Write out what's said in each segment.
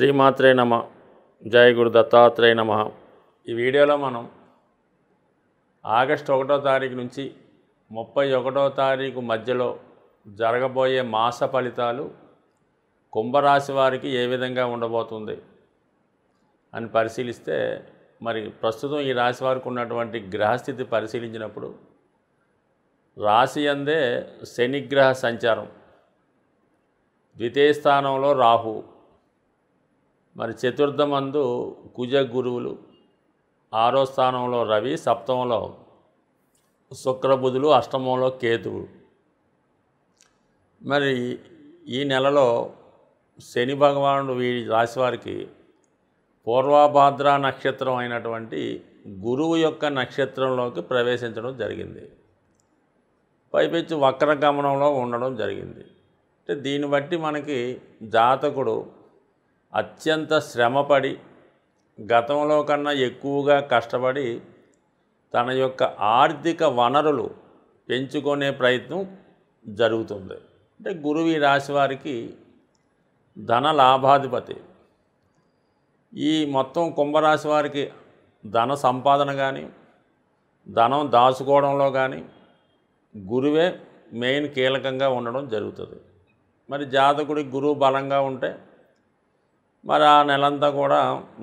శ్రీమాత్రే నమ జయ గురు దత్తాత్రేయ నమ ఈ వీడియోలో మనం ఆగస్టు ఒకటో తారీఖు నుంచి ముప్పై ఒకటో తారీఖు మధ్యలో జరగబోయే మాస ఫలితాలు కుంభరాశి వారికి ఏ విధంగా ఉండబోతుంది అని పరిశీలిస్తే మరి ప్రస్తుతం ఈ రాశి వారికి ఉన్నటువంటి గ్రహస్థితి పరిశీలించినప్పుడు రాశి అందే శనిగ్రహ సంచారం ద్వితీయ స్థానంలో రాహు మరి చతుర్థమందు కుజ గురువులు ఆరో స్థానంలో రవి సప్తమంలో శుక్రబుధులు అష్టమంలో కేతువు మరి ఈ నెలలో శని భగవానుడు వీరి రాశివారికి పూర్వభాద్ర నక్షత్రం అయినటువంటి గురువు యొక్క నక్షత్రంలోకి ప్రవేశించడం జరిగింది పైపెచ్చు గమనంలో ఉండడం జరిగింది అంటే దీన్ని బట్టి మనకి జాతకుడు అత్యంత శ్రమపడి గతంలో కన్నా ఎక్కువగా కష్టపడి తన యొక్క ఆర్థిక వనరులు పెంచుకునే ప్రయత్నం జరుగుతుంది అంటే గురువు రాశి వారికి ధన లాభాధిపతి ఈ మొత్తం కుంభరాశి వారికి ధన సంపాదన కానీ ధనం దాచుకోవడంలో కానీ గురువే మెయిన్ కీలకంగా ఉండడం జరుగుతుంది మరి జాతకుడి గురువు బలంగా ఉంటే మరి ఆ నెలంతా కూడా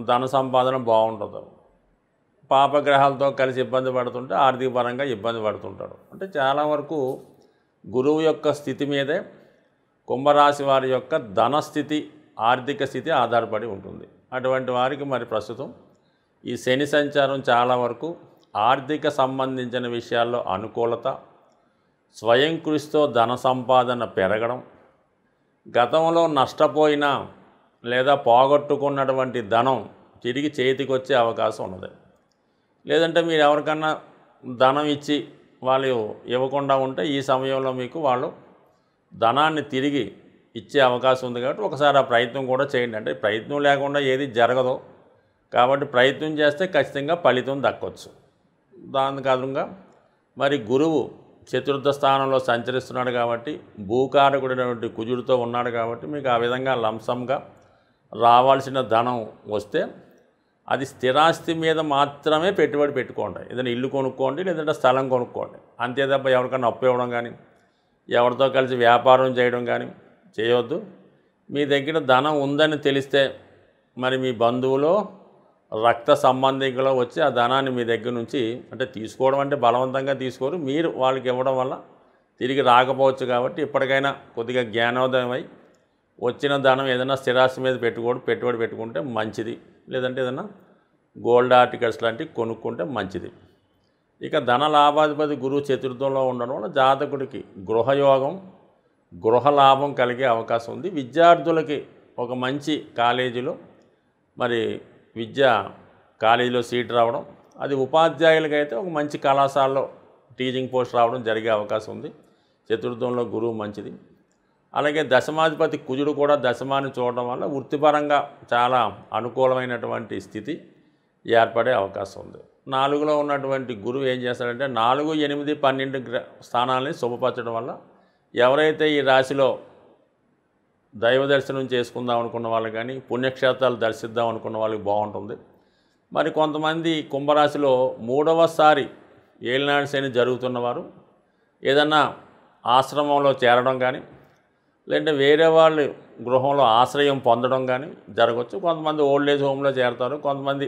ధన సంపాదన బాగుంటుంది పాపగ్రహాలతో కలిసి ఇబ్బంది పడుతుంటే ఆర్థిక పరంగా ఇబ్బంది పడుతుంటాడు అంటే చాలా వరకు గురువు యొక్క స్థితి మీదే కుంభరాశి వారి యొక్క ధన స్థితి ఆర్థిక స్థితి ఆధారపడి ఉంటుంది అటువంటి వారికి మరి ప్రస్తుతం ఈ శని సంచారం చాలా వరకు ఆర్థిక సంబంధించిన విషయాల్లో అనుకూలత స్వయం కృషితో ధన సంపాదన పెరగడం గతంలో నష్టపోయిన లేదా పోగొట్టుకున్నటువంటి ధనం తిరిగి చేతికి వచ్చే అవకాశం ఉన్నది లేదంటే మీరు ఎవరికన్నా ధనం ఇచ్చి వాళ్ళు ఇవ్వకుండా ఉంటే ఈ సమయంలో మీకు వాళ్ళు ధనాన్ని తిరిగి ఇచ్చే అవకాశం ఉంది కాబట్టి ఒకసారి ఆ ప్రయత్నం కూడా చేయండి అంటే ప్రయత్నం లేకుండా ఏది జరగదు కాబట్టి ప్రయత్నం చేస్తే ఖచ్చితంగా ఫలితం దక్కొచ్చు దాని కారణంగా మరి గురువు చతుర్థ స్థానంలో సంచరిస్తున్నాడు కాబట్టి భూకారకుడినటువంటి కుజుడితో ఉన్నాడు కాబట్టి మీకు ఆ విధంగా లంసంగా రావాల్సిన ధనం వస్తే అది స్థిరాస్తి మీద మాత్రమే పెట్టుబడి పెట్టుకోండి ఏదైనా ఇల్లు కొనుక్కోండి లేదంటే స్థలం కొనుక్కోండి అంతే తప్ప ఎవరికైనా అప్పు ఇవ్వడం కానీ ఎవరితో కలిసి వ్యాపారం చేయడం కానీ చేయవద్దు మీ దగ్గర ధనం ఉందని తెలిస్తే మరి మీ బంధువులో రక్త సంబంధికులో వచ్చి ఆ ధనాన్ని మీ దగ్గర నుంచి అంటే తీసుకోవడం అంటే బలవంతంగా తీసుకోరు మీరు వాళ్ళకి ఇవ్వడం వల్ల తిరిగి రాకపోవచ్చు కాబట్టి ఇప్పటికైనా కొద్దిగా జ్ఞానోదయం అయి వచ్చిన ధనం ఏదైనా స్థిరాస్తి మీద పెట్టుకోడు పెట్టుబడి పెట్టుకుంటే మంచిది లేదంటే ఏదైనా గోల్డ్ ఆర్టికల్స్ లాంటివి కొనుక్కుంటే మంచిది ఇక ధన లాభాధిపతి గురువు చతుర్థంలో ఉండడం వల్ల జాతకుడికి గృహయోగం గృహ లాభం కలిగే అవకాశం ఉంది విద్యార్థులకి ఒక మంచి కాలేజీలో మరి విద్య కాలేజీలో సీట్ రావడం అది ఉపాధ్యాయులకి అయితే ఒక మంచి కళాశాలలో టీచింగ్ పోస్ట్ రావడం జరిగే అవకాశం ఉంది చతుర్థంలో గురువు మంచిది అలాగే దశమాధిపతి కుజుడు కూడా దశమాన్ని చూడడం వల్ల వృత్తిపరంగా చాలా అనుకూలమైనటువంటి స్థితి ఏర్పడే అవకాశం ఉంది నాలుగులో ఉన్నటువంటి గురువు ఏం చేస్తాడంటే నాలుగు ఎనిమిది పన్నెండు స్థానాలని శుభపరచడం వల్ల ఎవరైతే ఈ రాశిలో దైవ దర్శనం చేసుకుందాం అనుకున్న వాళ్ళు కానీ పుణ్యక్షేత్రాలు దర్శిద్దాం అనుకున్న వాళ్ళకి బాగుంటుంది మరి కొంతమంది కుంభరాశిలో మూడవసారి ఏలినాడు శని జరుగుతున్నవారు ఏదన్నా ఆశ్రమంలో చేరడం కానీ లేదంటే వేరే వాళ్ళు గృహంలో ఆశ్రయం పొందడం కానీ జరగవచ్చు కొంతమంది ఓల్డ్ ఏజ్ హోమ్లో చేరతారు కొంతమంది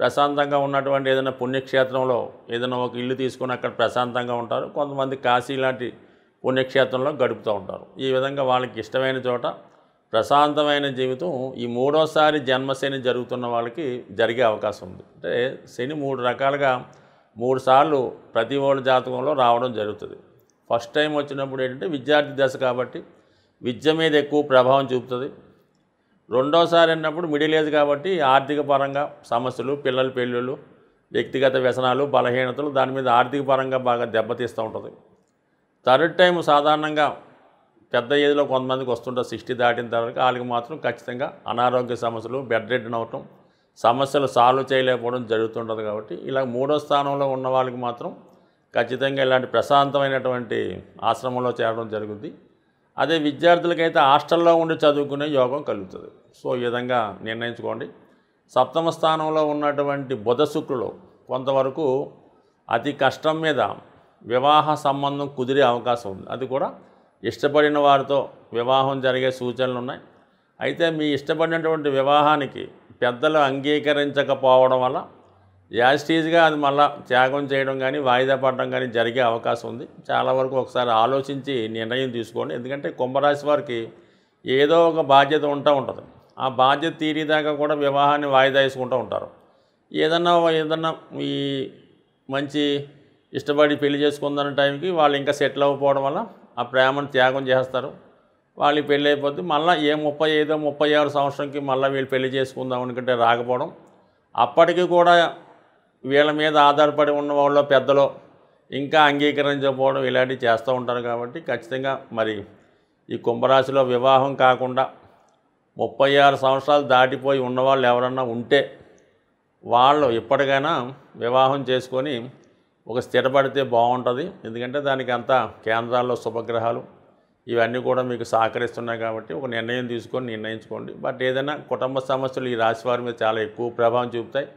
ప్రశాంతంగా ఉన్నటువంటి ఏదైనా పుణ్యక్షేత్రంలో ఏదైనా ఒక ఇల్లు తీసుకుని అక్కడ ప్రశాంతంగా ఉంటారు కొంతమంది కాశీ లాంటి పుణ్యక్షేత్రంలో గడుపుతూ ఉంటారు ఈ విధంగా వాళ్ళకి ఇష్టమైన చోట ప్రశాంతమైన జీవితం ఈ మూడోసారి జన్మశని జరుగుతున్న వాళ్ళకి జరిగే అవకాశం ఉంది అంటే శని మూడు రకాలుగా మూడు సార్లు ప్రతి ఓళ్ళ జాతకంలో రావడం జరుగుతుంది ఫస్ట్ టైం వచ్చినప్పుడు ఏంటంటే విద్యార్థి దశ కాబట్టి విద్య మీద ఎక్కువ ప్రభావం చూపుతుంది రెండోసారి అన్నప్పుడు మిడిల్ ఏజ్ కాబట్టి ఆర్థిక పరంగా సమస్యలు పిల్లల పెళ్ళిళ్ళు వ్యక్తిగత వ్యసనాలు బలహీనతలు దాని మీద ఆర్థిక పరంగా బాగా దెబ్బతీస్తూ ఉంటుంది థర్డ్ టైం సాధారణంగా పెద్ద ఏజ్లో కొంతమందికి వస్తుంటారు సిక్స్టీ దాటిన తర్వాత వాళ్ళకి మాత్రం ఖచ్చితంగా అనారోగ్య సమస్యలు బెడ్ రెడ్డన్ అవటం సమస్యలు సాల్వ్ చేయలేకపోవడం జరుగుతుంటుంది కాబట్టి ఇలా మూడో స్థానంలో ఉన్న వాళ్ళకి మాత్రం ఖచ్చితంగా ఇలాంటి ప్రశాంతమైనటువంటి ఆశ్రమంలో చేరడం జరుగుద్ది అదే విద్యార్థులకైతే హాస్టల్లో ఉండి చదువుకునే యోగం కలుగుతుంది సో ఈ విధంగా నిర్ణయించుకోండి సప్తమ స్థానంలో ఉన్నటువంటి బుధ శుక్రులు కొంతవరకు అతి కష్టం మీద వివాహ సంబంధం కుదిరే అవకాశం ఉంది అది కూడా ఇష్టపడిన వారితో వివాహం జరిగే సూచనలు ఉన్నాయి అయితే మీ ఇష్టపడినటువంటి వివాహానికి పెద్దలు అంగీకరించకపోవడం వల్ల యాజిటీజ్గా అది మళ్ళా త్యాగం చేయడం కానీ వాయిదా పడడం కానీ జరిగే అవకాశం ఉంది చాలా వరకు ఒకసారి ఆలోచించి నిర్ణయం తీసుకోండి ఎందుకంటే కుంభరాశి వారికి ఏదో ఒక బాధ్యత ఉంటూ ఉంటుంది ఆ బాధ్యత తీరేదాకా కూడా వివాహాన్ని వాయిదా వేసుకుంటూ ఉంటారు ఏదన్నా ఏదన్నా ఈ మంచి ఇష్టపడి పెళ్లి చేసుకుందన్న టైంకి వాళ్ళు ఇంకా సెటిల్ అవ్వకపోవడం వల్ల ఆ ప్రేమను త్యాగం చేస్తారు వాళ్ళు పెళ్ళి అయిపోతే మళ్ళీ ఏ ముప్పై ఐదో ముప్పై ఆరు సంవత్సరంకి మళ్ళీ వీళ్ళు పెళ్లి చేసుకుందాం అనుకుంటే రాకపోవడం అప్పటికి కూడా వీళ్ళ మీద ఆధారపడి ఉన్న వాళ్ళు పెద్దలు ఇంకా అంగీకరించకపోవడం ఇలాంటివి చేస్తూ ఉంటారు కాబట్టి ఖచ్చితంగా మరి ఈ కుంభరాశిలో వివాహం కాకుండా ముప్పై ఆరు సంవత్సరాలు దాటిపోయి ఉన్నవాళ్ళు ఎవరన్నా ఉంటే వాళ్ళు ఇప్పటికైనా వివాహం చేసుకొని ఒక స్థిరపడితే బాగుంటుంది ఎందుకంటే దానికి అంతా కేంద్రాల్లో శుభగ్రహాలు ఇవన్నీ కూడా మీకు సహకరిస్తున్నాయి కాబట్టి ఒక నిర్ణయం తీసుకొని నిర్ణయించుకోండి బట్ ఏదైనా కుటుంబ సమస్యలు ఈ రాశి వారి మీద చాలా ఎక్కువ ప్రభావం చూపుతాయి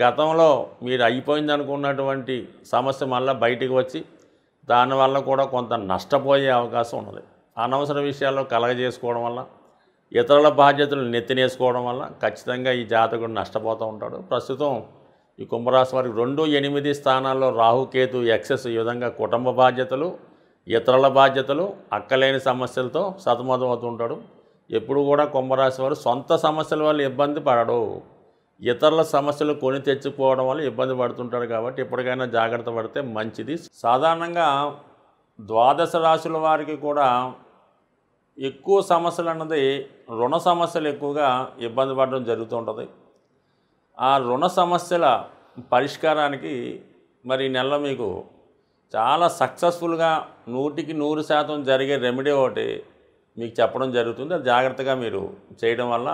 గతంలో మీరు అయిపోయింది అనుకున్నటువంటి సమస్య మళ్ళీ బయటికి వచ్చి దానివల్ల కూడా కొంత నష్టపోయే అవకాశం ఉన్నది అనవసర విషయాల్లో కలగజేసుకోవడం వల్ల ఇతరుల బాధ్యతలు నెత్తినేసుకోవడం వల్ల ఖచ్చితంగా ఈ జాతకుడు నష్టపోతూ ఉంటాడు ప్రస్తుతం ఈ కుంభరాశి వారికి రెండు ఎనిమిది స్థానాల్లో రాహుకేతు ఎక్సెస్ ఈ విధంగా కుటుంబ బాధ్యతలు ఇతరుల బాధ్యతలు అక్కలేని సమస్యలతో సతమతం అవుతుంటాడు ఎప్పుడు కూడా కుంభరాశి వారు సొంత సమస్యల వల్ల ఇబ్బంది పడడు ఇతరుల సమస్యలు కొని తెచ్చుకోవడం వల్ల ఇబ్బంది పడుతుంటారు కాబట్టి ఎప్పటికైనా జాగ్రత్త పడితే మంచిది సాధారణంగా ద్వాదశ రాశుల వారికి కూడా ఎక్కువ సమస్యలు అన్నది రుణ సమస్యలు ఎక్కువగా ఇబ్బంది పడడం జరుగుతుంటుంది ఆ రుణ సమస్యల పరిష్కారానికి మరి నెల మీకు చాలా సక్సెస్ఫుల్గా నూటికి నూరు శాతం జరిగే రెమెడీ ఒకటి మీకు చెప్పడం జరుగుతుంది అది జాగ్రత్తగా మీరు చేయడం వల్ల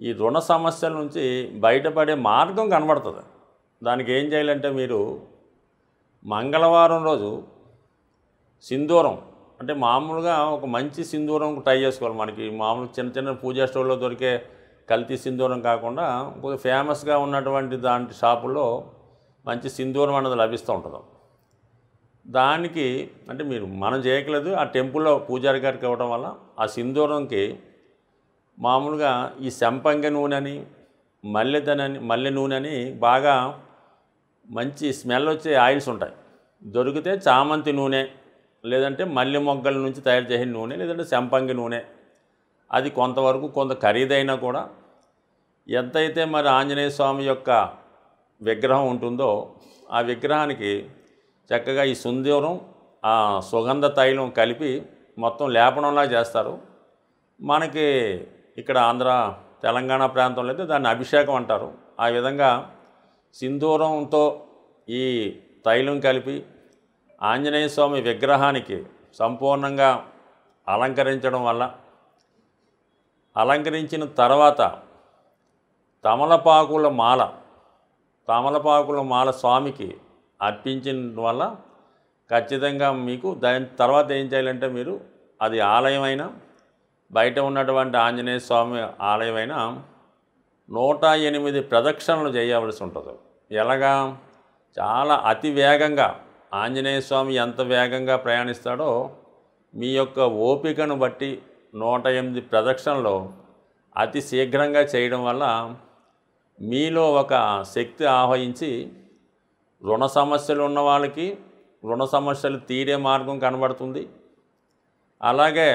ఈ రుణ సమస్యల నుంచి బయటపడే మార్గం కనబడుతుంది దానికి ఏం చేయాలంటే మీరు మంగళవారం రోజు సింధూరం అంటే మామూలుగా ఒక మంచి సింధూరం ట్రై చేసుకోవాలి మనకి మామూలు చిన్న చిన్న పూజా స్టోర్లో దొరికే కల్తీ సింధూరం కాకుండా కొంచెం ఫేమస్గా ఉన్నటువంటి దాంటి షాపుల్లో మంచి సింధూరం అనేది లభిస్తూ ఉంటుంది దానికి అంటే మీరు మనం చేయట్లేదు ఆ టెంపుల్లో పూజారి గారికి ఇవ్వడం వల్ల ఆ సింధూరంకి మామూలుగా ఈ సంపంగ నూనెని మల్లెదనని మల్లె నూనెని బాగా మంచి స్మెల్ వచ్చే ఆయిల్స్ ఉంటాయి దొరికితే చామంతి నూనె లేదంటే మల్లె మొగ్గల నుంచి తయారు చేసిన నూనె లేదంటే సంపంగి నూనె అది కొంతవరకు కొంత ఖరీదైనా కూడా ఎంతైతే మరి ఆంజనేయ స్వామి యొక్క విగ్రహం ఉంటుందో ఆ విగ్రహానికి చక్కగా ఈ సుందూరం ఆ సుగంధ తైలం కలిపి మొత్తం లేపనంలా చేస్తారు మనకి ఇక్కడ ఆంధ్ర తెలంగాణ ప్రాంతంలో అయితే దాన్ని అభిషేకం అంటారు ఆ విధంగా సింధూరంతో ఈ తైలం కలిపి ఆంజనేయ స్వామి విగ్రహానికి సంపూర్ణంగా అలంకరించడం వల్ల అలంకరించిన తర్వాత తమలపాకుల మాల తమలపాకుల మాల స్వామికి అర్పించిన వల్ల ఖచ్చితంగా మీకు దాని తర్వాత ఏం చేయాలంటే మీరు అది ఆలయమైనా బయట ఉన్నటువంటి ఆంజనేయ స్వామి ఆలయమైన నూట ఎనిమిది ప్రదక్షిణలు చేయవలసి ఉంటుంది ఎలాగా చాలా అతి వేగంగా ఆంజనేయ స్వామి ఎంత వేగంగా ప్రయాణిస్తాడో మీ యొక్క ఓపికను బట్టి నూట ఎనిమిది ప్రదక్షిణలు అతి శీఘ్రంగా చేయడం వల్ల మీలో ఒక శక్తి ఆహ్వయించి రుణ సమస్యలు ఉన్న వాళ్ళకి రుణ సమస్యలు తీరే మార్గం కనబడుతుంది అలాగే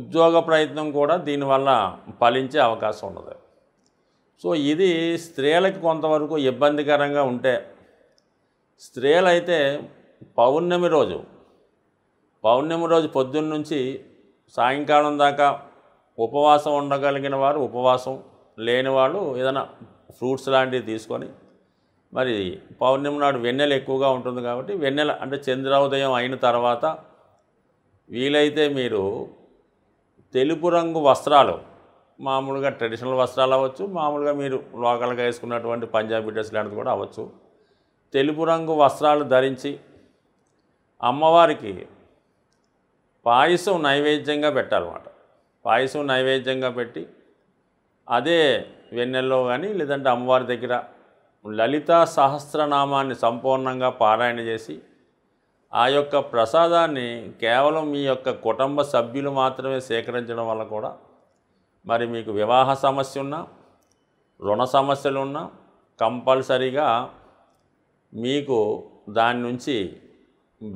ఉద్యోగ ప్రయత్నం కూడా దీనివల్ల ఫలించే అవకాశం ఉండదు సో ఇది స్త్రీలకు కొంతవరకు ఇబ్బందికరంగా ఉంటే స్త్రీలైతే పౌర్ణమి రోజు పౌర్ణమి రోజు పొద్దున్న నుంచి సాయంకాలం దాకా ఉపవాసం ఉండగలిగిన వారు ఉపవాసం లేని వాళ్ళు ఏదైనా ఫ్రూట్స్ లాంటివి తీసుకొని మరి పౌర్ణమి నాడు వెన్నెల ఎక్కువగా ఉంటుంది కాబట్టి వెన్నెల అంటే చంద్రోదయం అయిన తర్వాత వీలైతే మీరు తెలుపు రంగు వస్త్రాలు మామూలుగా ట్రెడిషనల్ వస్త్రాలు అవ్వచ్చు మామూలుగా మీరు లోకల్గా వేసుకున్నటువంటి పంజాబీ డ్రెస్ లాంటిది కూడా అవ్వచ్చు తెలుపు రంగు వస్త్రాలు ధరించి అమ్మవారికి పాయసం నైవేద్యంగా పెట్టాలన్నమాట పాయసం నైవేద్యంగా పెట్టి అదే వెన్నెల్లో కానీ లేదంటే అమ్మవారి దగ్గర లలితా సహస్రనామాన్ని సంపూర్ణంగా పారాయణ చేసి ఆ యొక్క ప్రసాదాన్ని కేవలం మీ యొక్క కుటుంబ సభ్యులు మాత్రమే సేకరించడం వల్ల కూడా మరి మీకు వివాహ సమస్య ఉన్నా రుణ సమస్యలు ఉన్నా కంపల్సరీగా మీకు దాని నుంచి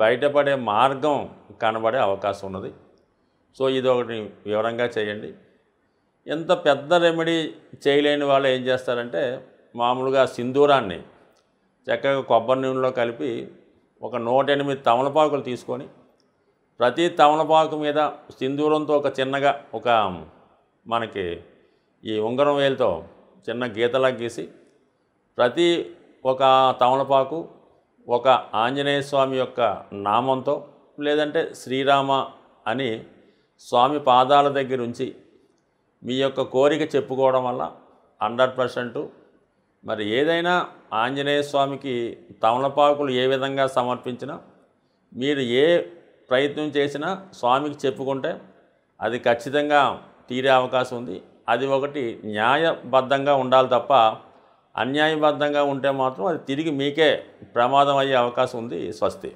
బయటపడే మార్గం కనబడే అవకాశం ఉన్నది సో ఇది ఒకటి వివరంగా చేయండి ఎంత పెద్ద రెమెడీ చేయలేని వాళ్ళు ఏం చేస్తారంటే మామూలుగా సింధూరాన్ని చక్కగా కొబ్బరి నూనెలో కలిపి ఒక నూట ఎనిమిది తమలపాకులు తీసుకొని ప్రతి తమలపాకు మీద సింధూరంతో ఒక చిన్నగా ఒక మనకి ఈ ఉంగరం వేలతో చిన్న గీతలా గీసి ప్రతి ఒక తమలపాకు ఒక ఆంజనేయ స్వామి యొక్క నామంతో లేదంటే శ్రీరామ అని స్వామి పాదాల దగ్గర ఉంచి మీ యొక్క కోరిక చెప్పుకోవడం వల్ల హండ్రెడ్ పర్సెంట్ మరి ఏదైనా ఆంజనేయ స్వామికి తమలపాకులు ఏ విధంగా సమర్పించినా మీరు ఏ ప్రయత్నం చేసినా స్వామికి చెప్పుకుంటే అది ఖచ్చితంగా తీరే అవకాశం ఉంది అది ఒకటి న్యాయబద్ధంగా ఉండాలి తప్ప అన్యాయబద్ధంగా ఉంటే మాత్రం అది తిరిగి మీకే ప్రమాదం అయ్యే అవకాశం ఉంది స్వస్తి